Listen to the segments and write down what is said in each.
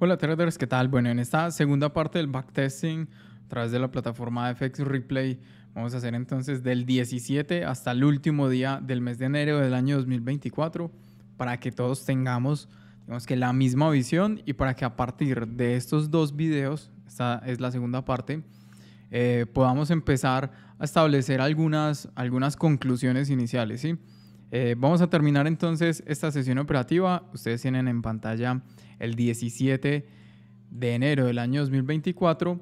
Hola traders, ¿qué tal? Bueno, en esta segunda parte del backtesting a través de la plataforma FX Replay vamos a hacer entonces del 17 hasta el último día del mes de enero del año 2024 para que todos tengamos digamos que la misma visión y para que a partir de estos dos videos, esta es la segunda parte, eh, podamos empezar a establecer algunas, algunas conclusiones iniciales, ¿sí? Eh, vamos a terminar entonces esta sesión operativa. Ustedes tienen en pantalla el 17 de enero del año 2024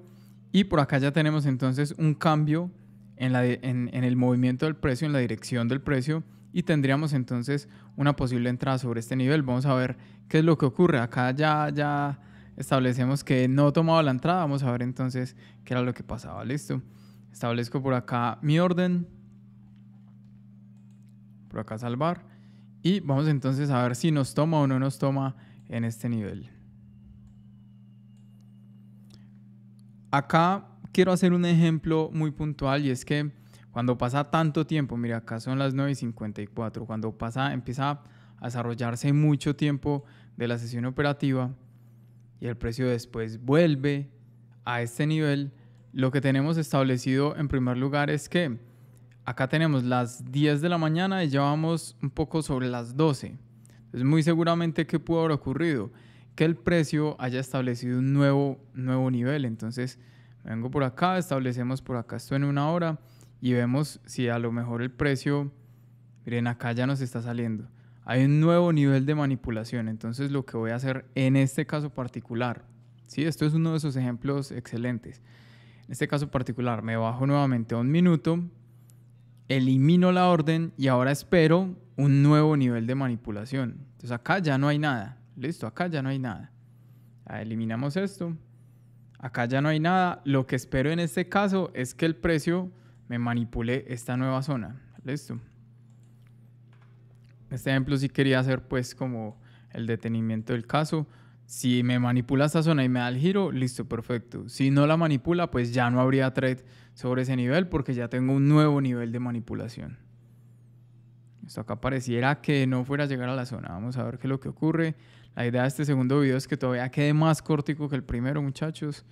y por acá ya tenemos entonces un cambio en, en, el movimiento del precio, en la dirección del precio y tendríamos entonces una posible entrada sobre este nivel. Vamos a ver qué es lo que ocurre. Acá ya, ya establecemos que no tomaba la entrada. Vamos a ver entonces qué era lo que pasaba. Listo. Establezco por acá mi orden por acá salvar. Y vamos entonces a ver si nos toma o no nos toma en este nivel. Acá quiero hacer un ejemplo muy puntual y es que cuando pasa tanto tiempo, mira, acá son las 9.54, cuando pasa, empieza a desarrollarse mucho tiempo de la sesión operativa y el precio después vuelve a este nivel, lo que tenemos establecido en primer lugar es que acá tenemos las 10 de la mañana y ya vamos un poco sobre las 12. Entonces, muy seguramente, ¿qué pudo haber ocurrido? Que el precio haya establecido un nuevo, nuevo nivel. Entonces, vengo por acá, establecemos por acá esto en una hora y vemos si a lo mejor el precio, miren, acá ya nos está saliendo. Hay un nuevo nivel de manipulación. Entonces, lo que voy a hacer en este caso particular, ¿sí? esto es uno de esos ejemplos excelentes. En este caso particular, me bajo nuevamente a un minuto, elimino la orden y ahora espero un nuevo nivel de manipulación. Entonces acá ya no hay nada. Listo, acá ya no hay nada. Ah, eliminamos esto. Acá ya no hay nada. Lo que espero en este caso es que el precio me manipule esta nueva zona. Listo. Este ejemplo sí quería hacer pues como el detenimiento del caso. Si me manipula esta zona y me da el giro, listo, perfecto. Si no la manipula, pues ya no habría trade sobre ese nivel porque ya tengo un nuevo nivel de manipulación. Esto acá pareciera que no fuera a llegar a la zona. Vamos a ver qué es lo que ocurre. La idea de este segundo video es que todavía quede más cortico que el primero, muchachos.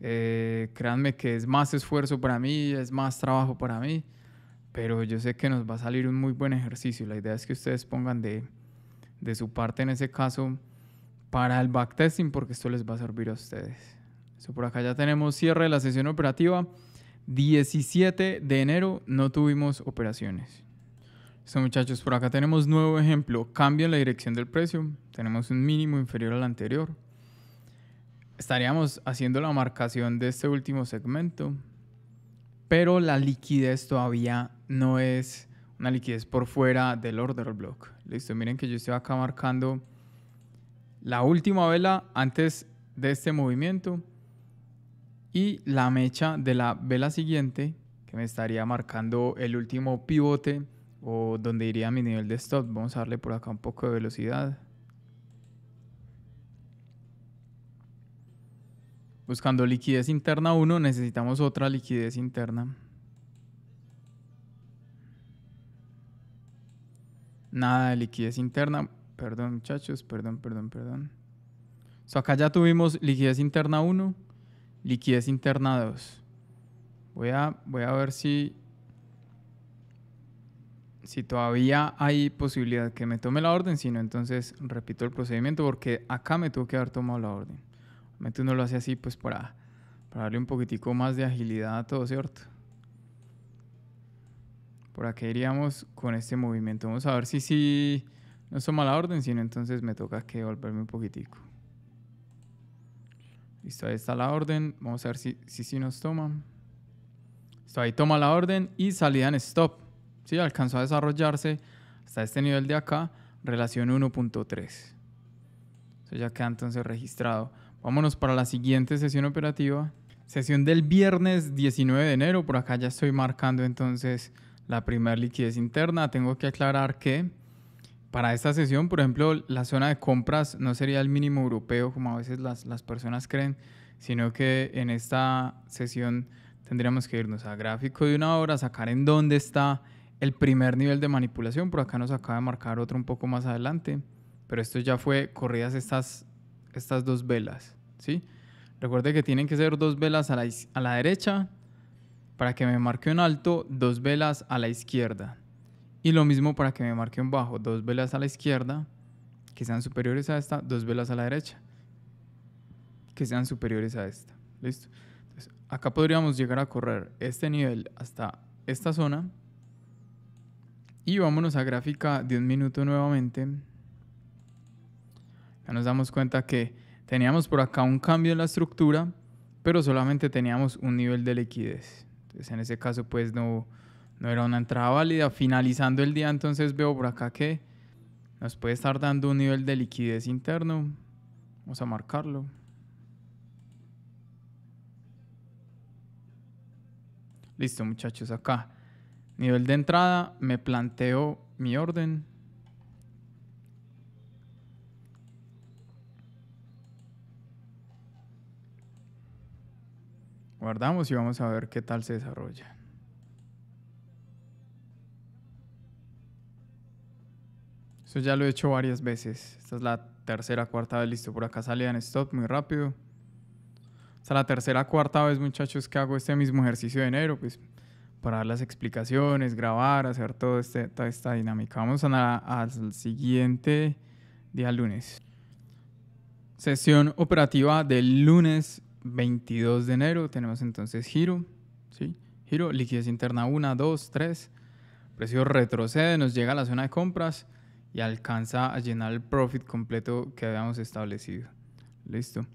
Eh, créanme que es más esfuerzo para mí, es más trabajo para mí, pero yo sé que nos va a salir un muy buen ejercicio. La idea es que ustedes pongan de, de su parte en ese caso para el backtesting porque esto les va a servir a ustedes. Eso por acá ya tenemos cierre de la sesión operativa. 17 de enero no tuvimos operaciones. Listo muchachos, por acá tenemos nuevo ejemplo. Cambio en la dirección del precio. Tenemos un mínimo inferior al anterior. Estaríamos haciendo la marcación de este último segmento. Pero la liquidez todavía no es una liquidez por fuera del order block. Listo, miren que yo estoy acá marcando la última vela antes de este movimiento y la mecha de la vela siguiente que me estaría marcando el último pivote o donde iría mi nivel de stop. Vamos a darle por acá un poco de velocidad. Buscando liquidez interna 1 necesitamos otra liquidez interna. Nada de liquidez interna. Perdón, muchachos, perdón, perdón, perdón. acá ya tuvimos liquidez interna 1, liquidez interna 2. Voy a, voy a ver si, si todavía hay posibilidad que me tome la orden, si no, entonces repito el procedimiento porque acá me tuvo que haber tomado la orden. Obviamente uno lo hace así pues para, darle un poquitico más de agilidad a todo, ¿cierto? Por acá iríamos con este movimiento. Vamos a ver si Si no es la orden, sino entonces me toca que volverme un poquitico. Listo, ahí está la orden. Vamos a ver si si, nos toma. Listo, ahí toma la orden y salida en stop. Sí, alcanzó a desarrollarse hasta este nivel de acá, relación 1.3. Eso ya queda entonces registrado. Vámonos para la siguiente sesión operativa. Sesión del viernes 19 de enero. Por acá ya estoy marcando entonces la primera liquidez interna. Tengo que aclarar que para esta sesión, por ejemplo, la zona de compras no sería el mínimo europeo como a veces las, las personas creen, sino que en esta sesión tendríamos que irnos a gráfico de una hora, sacar en dónde está el primer nivel de manipulación. Por acá nos acaba de marcar otro un poco más adelante, pero esto ya fue corridas estas, estas dos velas. ¿sí? Recuerde que tienen que ser dos velas a la, a la derecha para que me marque un alto, dos velas a la izquierda. Y lo mismo para que me marque un bajo, dos velas a la izquierda, que sean superiores a esta, dos velas a la derecha, que sean superiores a esta. ¿Listo? Entonces, acá podríamos llegar a correr este nivel hasta esta zona. Y vámonos a gráfica de un minuto nuevamente. Ya nos damos cuenta que teníamos por acá un cambio en la estructura, pero solamente teníamos un nivel de liquidez. Entonces, en ese caso, pues no no era una entrada válida. Finalizando el día, entonces veo por acá que nos puede estar dando un nivel de liquidez interno. Vamos a marcarlo. Listo, muchachos, acá. Nivel de entrada, me planteo mi orden. Guardamos y vamos a ver qué tal se desarrolla. Eso ya lo he hecho varias veces. Esta es la tercera, cuarta vez. Listo, por acá salía en stop muy rápido. esta es la tercera, cuarta vez, muchachos, que hago este mismo ejercicio de enero, pues para dar las explicaciones, grabar, hacer este, toda este, esta dinámica. Vamos a al siguiente día lunes. Sesión operativa del lunes 22 de enero. Tenemos entonces giro, ¿sí? Giro, liquidez interna 1, 2, 3. Precio retrocede, nos llega a la zona de compras y alcanza a llenar el profit completo que habíamos establecido. Listo.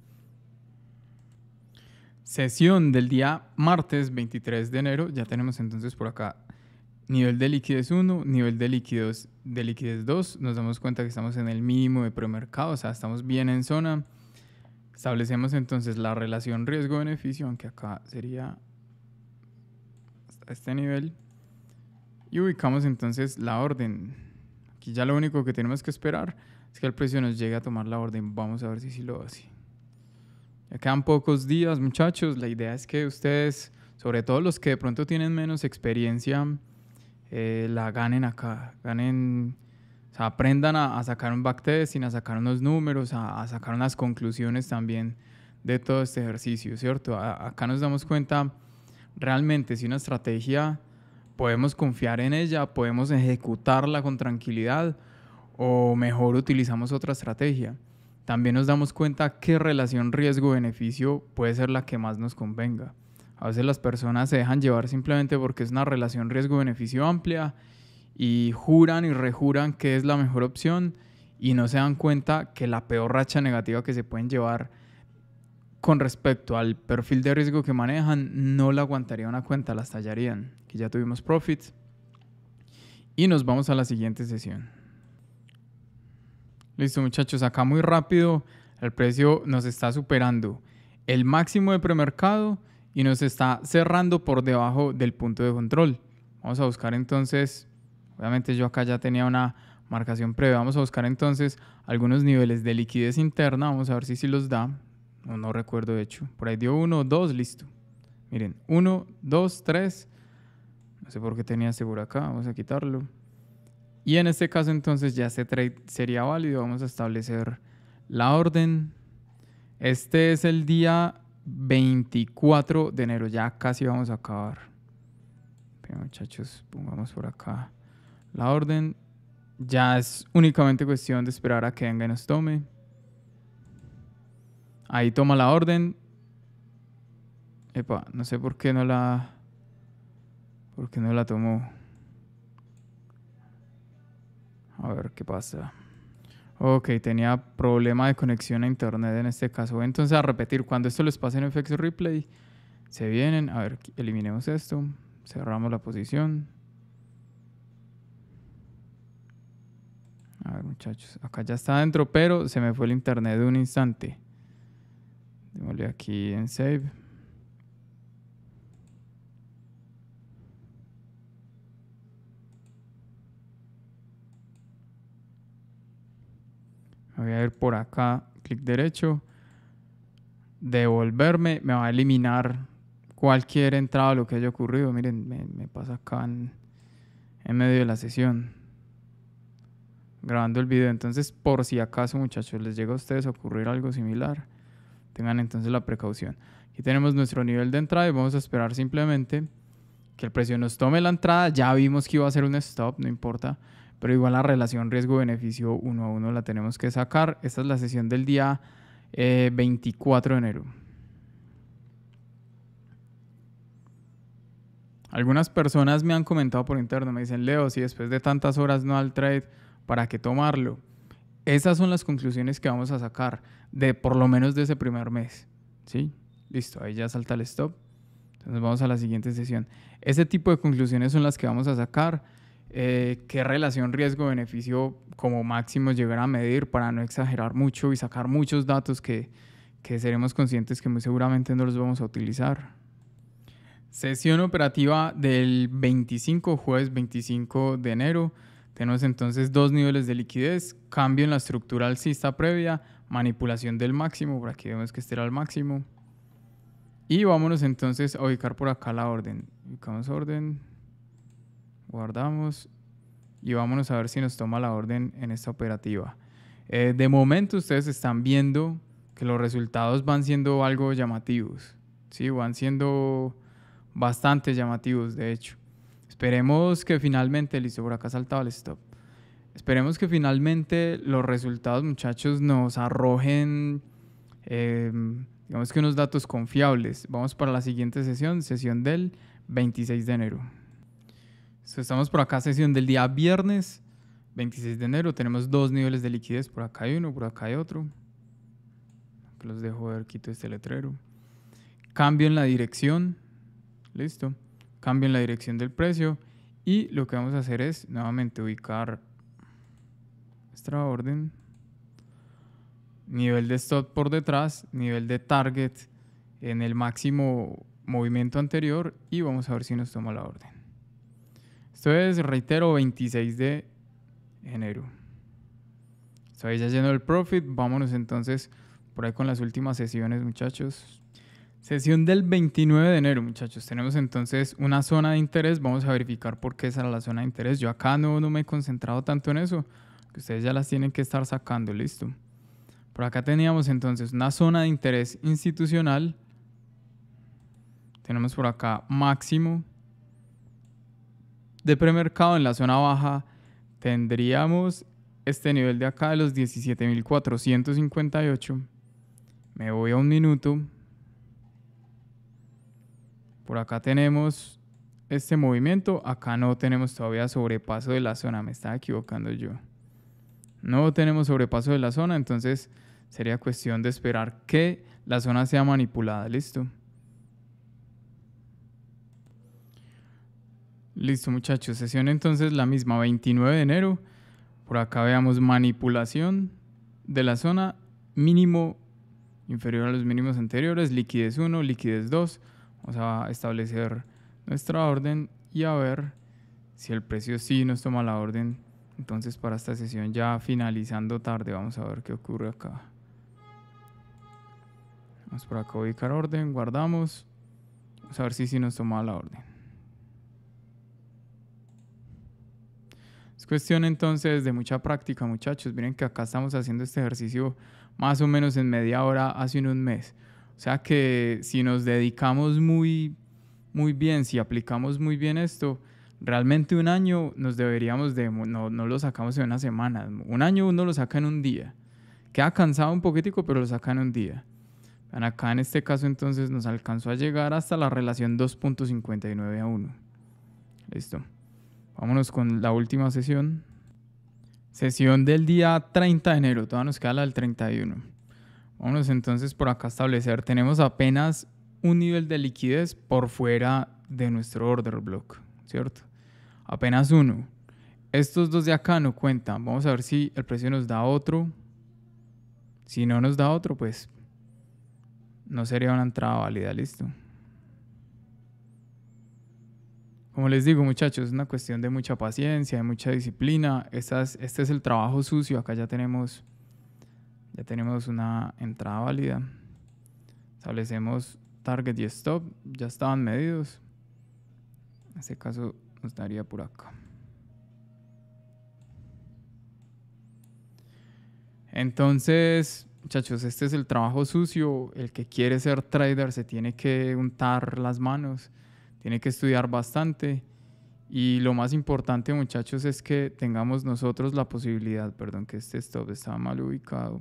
Sesión del día martes 23 de enero. Ya tenemos entonces por acá nivel de liquidez 1, nivel de liquidez, de liquidez 2. Nos damos cuenta que estamos en el mínimo de premercado, o sea, estamos bien en zona. Establecemos entonces la relación riesgo-beneficio, aunque acá sería este nivel. Y ubicamos entonces la orden. Y ya lo único que tenemos que esperar es que el precio nos llegue a tomar la orden. Vamos a ver si sí lo hace. Ya quedan pocos días, muchachos. La idea es que ustedes, sobre todo los que de pronto tienen menos experiencia, eh, la ganen acá. Ganen, aprendan a, sacar un backtesting, a sacar unos números, a, sacar unas conclusiones también de todo este ejercicio, ¿cierto? acá nos damos cuenta realmente si una estrategia podemos confiar en ella, podemos ejecutarla con tranquilidad o mejor utilizamos otra estrategia. También nos damos cuenta qué relación riesgo-beneficio puede ser la que más nos convenga. A veces las personas se dejan llevar simplemente porque es una relación riesgo-beneficio amplia y juran y rejuran que es la mejor opción y no se dan cuenta que la peor racha negativa que se pueden llevar con respecto al perfil de riesgo que manejan, no la aguantaría una cuenta, la estallarían. que ya tuvimos profits. Y nos vamos a la siguiente sesión. Listo muchachos, acá muy rápido el precio nos está superando el máximo de premercado y nos está cerrando por debajo del punto de control. Vamos a buscar entonces, obviamente yo acá ya tenía una marcación previa, vamos a buscar entonces algunos niveles de liquidez interna, vamos a ver si, si los da. No, recuerdo de hecho. Por ahí dio uno, dos, listo. Miren, uno, dos, tres. No sé por qué tenía seguro acá, vamos a quitarlo. Y en este caso entonces ya este sería válido. Vamos a establecer la orden. Este es el día 24 de enero. Ya casi vamos a acabar. Pero muchachos, pongamos por acá la orden. Ya es únicamente cuestión de esperar a que venga y nos tome. Ahí toma la orden. Epa, no sé por qué no la... ¿Por qué no la tomó? A ver qué pasa. Ok, tenía problema de conexión a internet en este caso. entonces a repetir, cuando esto les pase en FX Replay, se vienen. A ver, eliminemos esto. Cerramos la posición. A ver, muchachos. Acá ya está adentro, pero se me fue el internet de un instante aquí en Save. Voy a ir por acá, clic derecho, devolverme, me va a eliminar cualquier entrada, lo que haya ocurrido. Miren, me, pasa acá en, medio de la sesión grabando el video. Entonces, por si acaso, muchachos, les llega a ustedes a ocurrir algo similar, Tengan entonces la precaución. Aquí tenemos nuestro nivel de entrada y vamos a esperar simplemente que el precio nos tome la entrada. Ya vimos que iba a ser un stop, no importa. Pero igual la relación riesgo-beneficio uno a uno la tenemos que sacar. Esta es la sesión del día 24 eh, de enero. Algunas personas me han comentado por interno, me dicen, Leo, si después de tantas horas no al trade, ¿para qué tomarlo? Esas son las conclusiones que vamos a sacar de por lo menos de ese primer mes. ¿Sí? Listo, ahí ya salta el stop. Entonces vamos a la siguiente sesión. Ese tipo de conclusiones son las que vamos a sacar. Eh, ¿Qué relación riesgo-beneficio como máximo llegará a medir para no exagerar mucho y sacar muchos datos que, que seremos conscientes que muy seguramente no los vamos a utilizar? Sesión operativa del 25, jueves 25 de enero. Tenemos entonces dos niveles de liquidez, cambio en la estructura alcista previa, manipulación del máximo, por aquí vemos que este era el máximo. Y vámonos entonces a ubicar por acá la orden. Ubicamos orden, guardamos y vámonos a ver si nos toma la orden en esta operativa. Eh, de momento ustedes están viendo que los resultados van siendo algo llamativos, ¿sí? van siendo bastante llamativos de hecho. Esperemos que finalmente, listo, por acá saltaba el stop. Esperemos que finalmente los resultados, muchachos, nos arrojen, em, digamos que unos datos confiables. Vamos para la siguiente sesión, sesión del 26 de enero. estamos por acá, sesión del día viernes 26 de enero. Tenemos dos niveles de liquidez, por acá hay uno, por acá hay otro. Los dejo ver, quito este letrero. Cambio en la dirección. Listo cambien la dirección del precio y lo que vamos a hacer es nuevamente ubicar nuestra orden, nivel de stop por detrás, nivel de target en el máximo movimiento anterior y vamos a ver si nos toma la orden. Esto es, reitero, 26 de enero. Ahí ya lleno el profit, vámonos entonces por ahí con las últimas sesiones muchachos. Sesión del 29 de enero, muchachos. Tenemos entonces una zona de interés. Vamos a verificar por qué será la zona de interés. Yo acá no, no me he concentrado tanto en eso, que ustedes ya las tienen que estar sacando, listo. Por acá teníamos entonces una zona de interés institucional. Tenemos por acá máximo de premercado en la zona baja. Tendríamos este nivel de acá de los 17.458. Me voy a un minuto. Por acá tenemos este movimiento. Acá no tenemos todavía sobrepaso de la zona. Me estaba equivocando yo. No tenemos sobrepaso de la zona, entonces sería cuestión de esperar que la zona sea manipulada. Listo. Listo muchachos, sesión entonces la misma, 29 de enero. Por acá veamos manipulación de la zona mínimo inferior a los mínimos anteriores, liquidez 1, liquidez 2. Vamos a establecer nuestra orden y a ver si el precio sí nos toma la orden. Entonces para esta sesión ya finalizando tarde, vamos a ver qué ocurre acá. Vamos por acá a ubicar orden, guardamos. Vamos a ver si sí nos toma la orden. Es cuestión entonces de mucha práctica, muchachos. Miren que acá estamos haciendo este ejercicio más o menos en media hora hace un mes. O sea que si nos dedicamos muy, muy bien, si aplicamos muy bien esto, realmente un año nos deberíamos de, no, lo sacamos en una semana, un año uno lo saca en un día. Queda cansado un poquitico, pero lo saca en un día. Acá en este caso entonces nos alcanzó a llegar hasta la relación 2.59 a 1. Listo. Vámonos con la última sesión. Sesión del día 30 de enero. Todavía nos queda la del 31. Vámonos entonces por acá a establecer. Tenemos apenas un nivel de liquidez por fuera de nuestro order block, ¿cierto? Apenas uno. Estos dos de acá no cuentan. Vamos a ver si el precio nos da otro. Si no nos da otro, pues no sería una entrada válida, listo. Como les digo, muchachos, es una cuestión de mucha paciencia, de mucha disciplina. este es el trabajo sucio. Acá ya tenemos ya tenemos una entrada válida. Establecemos target y stop. Ya estaban medidos. En este caso nos daría por acá. Entonces, muchachos, este es el trabajo sucio. El que quiere ser trader se tiene que untar las manos, tiene que estudiar bastante. Y lo más importante, muchachos, es que tengamos nosotros la posibilidad, perdón que este stop estaba mal ubicado.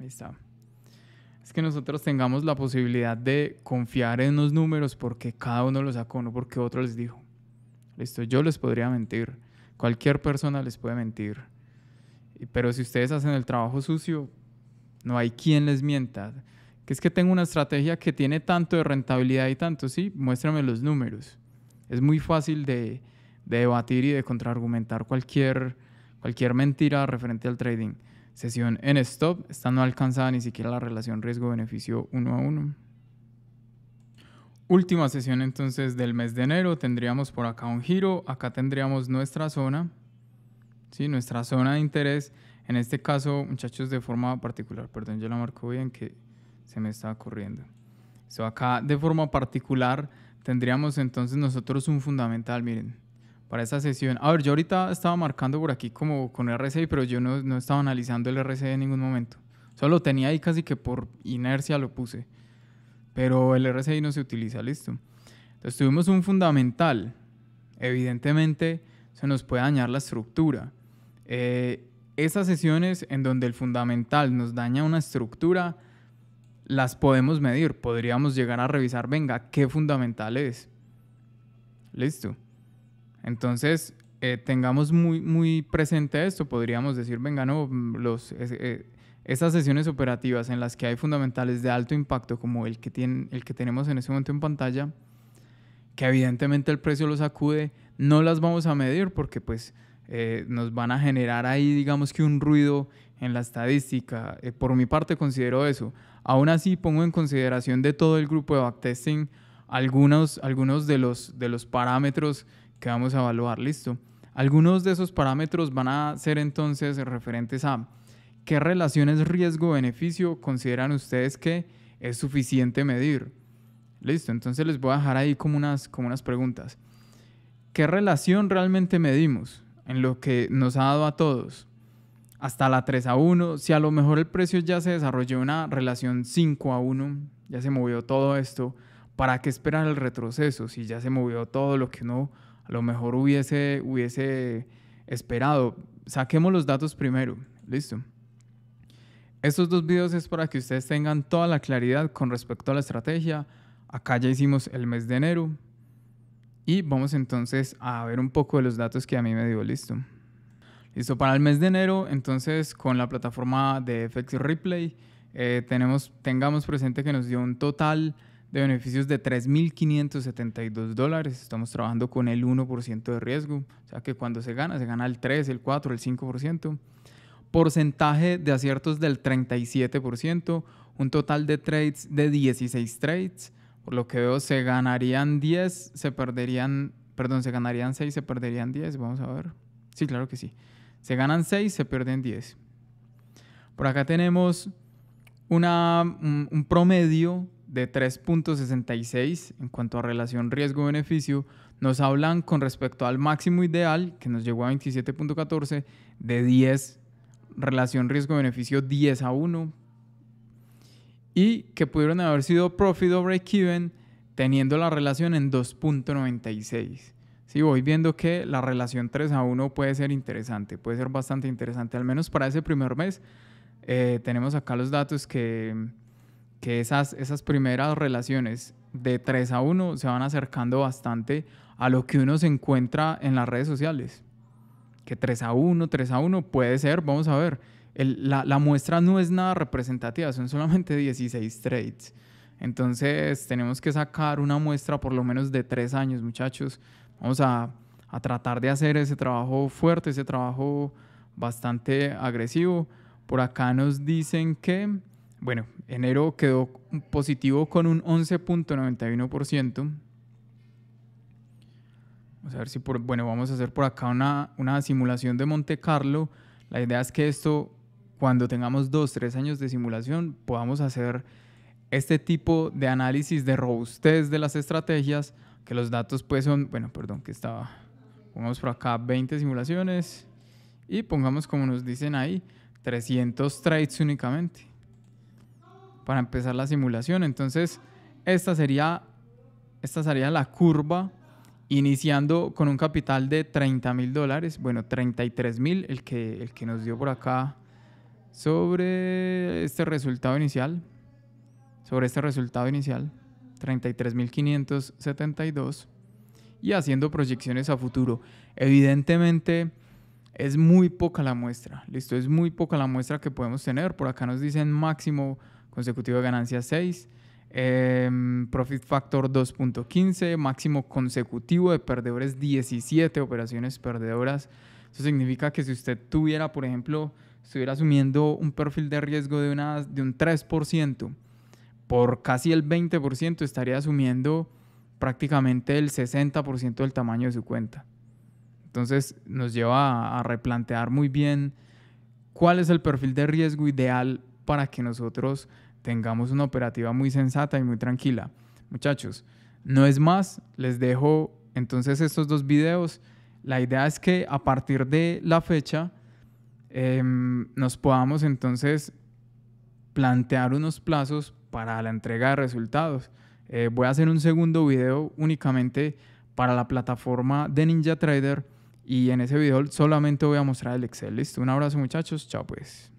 Ahí está. Es que nosotros tengamos la posibilidad de confiar en los números porque cada uno los sacó, no porque otro les dijo. Listo, yo les podría mentir. Cualquier persona les puede mentir. Pero si ustedes hacen el trabajo sucio, no hay quien les mienta. Que es que tengo una estrategia que tiene tanto de rentabilidad y tanto, sí, muéstrame los números. Es muy fácil de, debatir y de contraargumentar cualquier, cualquier mentira referente al trading. Sesión en stop, esta no alcanzada ni siquiera la relación riesgo-beneficio 1 a 1. Última sesión entonces del mes de enero, tendríamos por acá un giro, acá tendríamos nuestra zona, ¿sí? nuestra zona de interés, en este caso muchachos de forma particular, perdón yo la marco bien que se me estaba corriendo. acá de forma particular tendríamos entonces nosotros un fundamental, miren, para esa sesión. A ver, yo ahorita estaba marcando por aquí como con RCI, pero yo no, no estaba analizando el RCI en ningún momento. Solo tenía ahí casi que por inercia lo puse. Pero el RCI no se utiliza, listo. Entonces tuvimos un fundamental. Evidentemente se nos puede dañar la estructura. Eh, esas sesiones en donde el fundamental nos daña una estructura, las podemos medir. Podríamos llegar a revisar, venga, qué fundamental es. Listo. Entonces, eh, tengamos muy, muy presente esto, podríamos decir, venga, no, eh, esas sesiones operativas en las que hay fundamentales de alto impacto como el que, tiene, el que tenemos en ese momento en pantalla, que evidentemente el precio los acude, no las vamos a medir porque pues eh, nos van a generar ahí digamos que un ruido en la estadística. por mi parte considero eso. Aún así pongo en consideración de todo el grupo de backtesting algunos, algunos de, los, de los parámetros que vamos a evaluar, listo. Algunos de esos parámetros van a ser entonces referentes a qué relaciones riesgo-beneficio consideran ustedes que es suficiente medir. Listo, entonces les voy a dejar ahí como unas, como unas preguntas. ¿Qué relación realmente medimos en lo que nos ha dado a todos? Hasta la 3 a 1, si a lo mejor el precio ya se desarrolló una relación 5 a 1, ya se movió todo esto, ¿para qué esperar el retroceso si ya se movió todo lo que uno a lo mejor hubiese, hubiese esperado. Saquemos los datos primero. Listo. Estos dos videos es para que ustedes tengan toda la claridad con respecto a la estrategia. Acá ya hicimos el mes de enero. Y vamos entonces a ver un poco de los datos que a mí me dio. Listo. Listo, para el mes de enero, entonces con la plataforma de FX Replay, eh, tenemos, tengamos presente que nos dio un total de beneficios de 3.572 dólares. Estamos trabajando con el 1% de riesgo, o sea que cuando se gana, se gana el 3, el 4, el 5%. Porcentaje de aciertos del 37%, un total de trades de 16 trades. Por lo que veo, se ganarían 10, se perderían, perdón, se ganarían 6, se perderían 10. Vamos a ver. Sí, claro que sí. Se ganan 6, se pierden 10. Por acá tenemos una, un promedio de 3.66 en cuanto a relación riesgo-beneficio nos hablan con respecto al máximo ideal que nos llegó a 27.14 de 10, relación riesgo-beneficio 10 a 1 y que pudieron haber sido profit o break-even teniendo la relación en 2.96. si voy viendo que la relación 3 a 1 puede ser interesante, puede ser bastante interesante, al menos para ese primer mes. Eh, tenemos acá los datos que que esas, esas primeras relaciones de 3 a 1 se van acercando bastante a lo que uno se encuentra en las redes sociales. Que 3 a 1, 3 a 1 puede ser, vamos a ver. la, muestra no es nada representativa, son solamente 16 trades. Entonces tenemos que sacar una muestra por lo menos de 3 años, muchachos. Vamos a, a tratar de hacer ese trabajo fuerte, ese trabajo bastante agresivo. Por acá nos dicen que bueno, enero quedó positivo con un 11.91%. Vamos a ver si por, bueno, vamos a hacer por acá una, una simulación de Monte Carlo. La idea es que esto, cuando tengamos dos, tres años de simulación, podamos hacer este tipo de análisis de robustez de las estrategias, que los datos pues son, bueno, perdón, que estaba, pongamos por acá 20 simulaciones y pongamos como nos dicen ahí, 300 trades únicamente para empezar la simulación. Entonces, esta sería, esta sería la curva iniciando con un capital de 30 mil dólares, bueno, 33 mil, el que, el que nos dio por acá sobre este resultado inicial, sobre este resultado inicial, 33.572, y haciendo proyecciones a futuro. Evidentemente, es muy poca la muestra, listo, es muy poca la muestra que podemos tener. Por acá nos dicen máximo consecutivo de ganancias 6, em, profit factor 2.15, máximo consecutivo de perdedores 17 operaciones perdedoras. Eso significa que si usted tuviera, por ejemplo, estuviera asumiendo un perfil de riesgo de, una, de un 3%, por casi el 20% estaría asumiendo prácticamente el 60% del tamaño de su cuenta. Entonces nos lleva a replantear muy bien cuál es el perfil de riesgo ideal para que nosotros tengamos una operativa muy sensata y muy tranquila. Muchachos, no es más, les dejo entonces estos dos videos. La idea es que a partir de la fecha em, nos podamos entonces plantear unos plazos para la entrega de resultados. Eh, voy a hacer un segundo video únicamente para la plataforma de Ninja Trader y en ese video solamente voy a mostrar el Excel. Listo, un abrazo muchachos, chao pues.